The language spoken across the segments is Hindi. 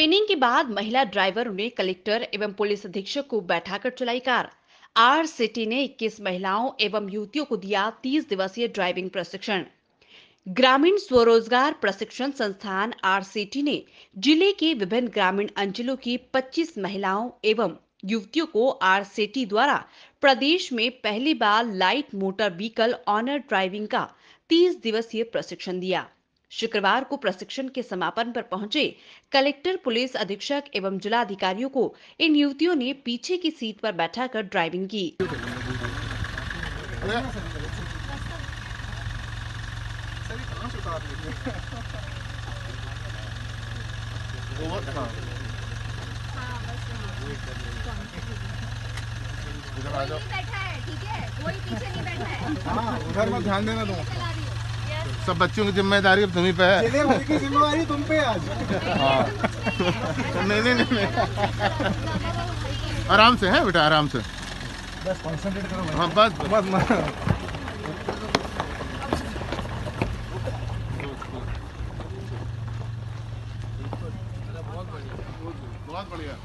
ट्रेनिंग के बाद महिला ड्राइवर ने कलेक्टर एवं पुलिस अधीक्षक को बैठाकर चलाई कार आर सिटी ने 21 महिलाओं एवं युवतियों को दिया 30 दिवसीय ड्राइविंग प्रशिक्षण ग्रामीण स्वरोजगार प्रशिक्षण संस्थान आर सिटी ने जिले के विभिन्न ग्रामीण अंचलों की 25 महिलाओं एवं युवतियों को आर सिटी द्वारा प्रदेश में पहली बार light motor vehicle owner driving का 30 दिवसीय प्रशिक्षण दिया शुक्रवार को प्रशिक्षण के समापन पर पहुंचे कलेक्टर पुलिस अधीक्षक एवं जिला अधिकारियों को इन युवतियों ने पीछे की सीट पर बैठा कर ड्राइविंग की उधर हाँ, आ जाओ बैठा है ठीक है कोई पीछे नहीं बैठा है हाँ, उधर मत ध्यान देना तुम सब बच्चों की जिम्मेदारी अब तुम्हें पे है जिम्मेदारी तुम पे आज हाँ। नहीं नहीं नहीं आराम से है बेटा आराम से बस करो हाँ, बस बस बहुत बढ़िया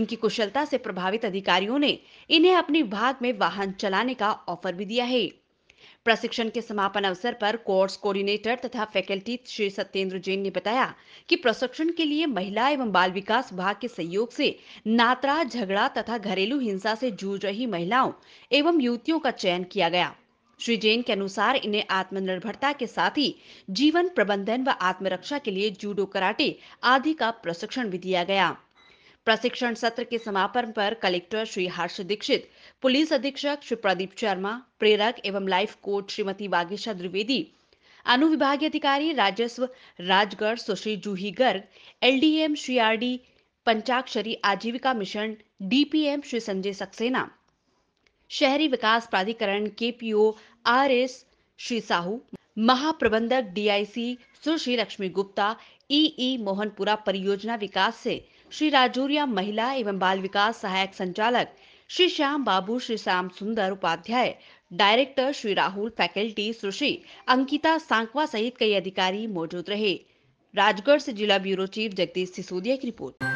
इनकी कुशलता से प्रभावित अधिकारियों ने इन्हें अपनी विभाग में वाहन चलाने का ऑफर भी दिया है प्रशिक्षण के समापन अवसर पर कोर्स कोऑर्डिनेटर तथा फैकल्टी श्री सत्येंद्र जैन ने बताया कि प्रशिक्षण के लिए महिला एवं बाल विकास विभाग के सहयोग से नात्रा झगड़ा तथा घरेलू हिंसा से जूझ रही महिलाओं एवं युवतियों का चयन किया गया श्री जैन के अनुसार इन्हें आत्मनिर्भरता के साथ ही जीवन प्रबंधन व आत्मरक्षा के लिए जूडो कराटे आदि का प्रशिक्षण भी दिया गया प्रशिक्षण सत्र के समापन पर कलेक्टर श्री हर्ष दीक्षित पुलिस अधीक्षक श्री प्रदीप शर्मा प्रेरक एवं लाइफ कोच श्रीमती बागेशा द्विवेदी अनुविभागीय अधिकारी राजस्व Rajgarh Sushri Juhi Garg LDM Shri R D Panchakshari Aajeevika mission DPM Shri Sanjay Saxena शहरी विकास प्राधिकरण KPO R S Shri Sahu महाप्रबंधक DIC Sushri Lakshmi Gupta EE e e Mohanpura परियोजना विकास से श्री राजूरिया महिला एवं बाल विकास सहायक संचालक श्री श्याम बाबू श्री श्याम सुंदर उपाध्याय डायरेक्टर श्री राहुल फैकल्टी सुश्री अंकिता सांकवा सहित कई अधिकारी मौजूद रहे राजगढ़ से जिला ब्यूरो चीफ जगदीश सिसोदिया की रिपोर्ट